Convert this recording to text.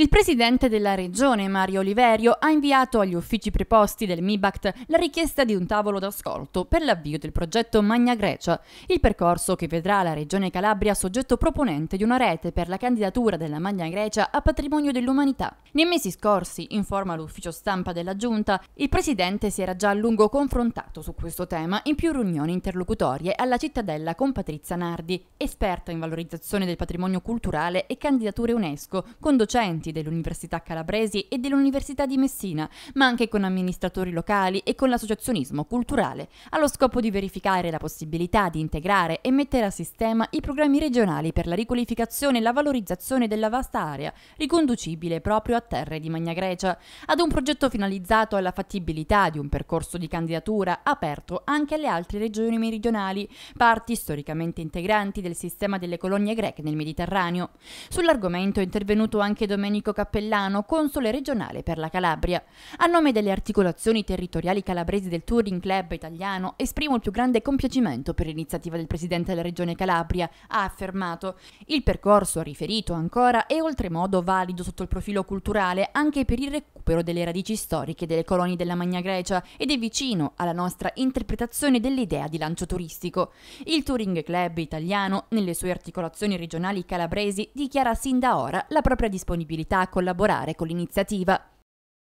Il presidente della regione, Mario Oliverio, ha inviato agli uffici preposti del MIBACT la richiesta di un tavolo d'ascolto per l'avvio del progetto Magna Grecia, il percorso che vedrà la regione Calabria soggetto proponente di una rete per la candidatura della Magna Grecia a patrimonio dell'umanità. Nei mesi scorsi, informa l'ufficio stampa della Giunta, il presidente si era già a lungo confrontato su questo tema in più riunioni interlocutorie alla cittadella con Patrizia Nardi, esperta in valorizzazione del patrimonio culturale e candidature UNESCO, con docenti docenti dell'Università Calabresi e dell'Università di Messina, ma anche con amministratori locali e con l'associazionismo culturale, allo scopo di verificare la possibilità di integrare e mettere a sistema i programmi regionali per la riqualificazione e la valorizzazione della vasta area, riconducibile proprio a terre di Magna Grecia, ad un progetto finalizzato alla fattibilità di un percorso di candidatura aperto anche alle altre regioni meridionali, parti storicamente integranti del sistema delle colonie greche nel Mediterraneo. Sull'argomento è intervenuto anche Domenico Domenico Cappellano, console regionale per la Calabria. A nome delle articolazioni territoriali calabresi del Touring Club italiano, esprimo il più grande compiacimento per l'iniziativa del Presidente della Regione Calabria, ha affermato. Il percorso, ha riferito ancora, è oltremodo valido sotto il profilo culturale anche per il recupero delle radici storiche delle colonie della Magna Grecia ed è vicino alla nostra interpretazione dell'idea di lancio turistico. Il Touring Club italiano, nelle sue articolazioni regionali calabresi, dichiara sin da ora la propria disponibilità disponibilità a collaborare con l'iniziativa.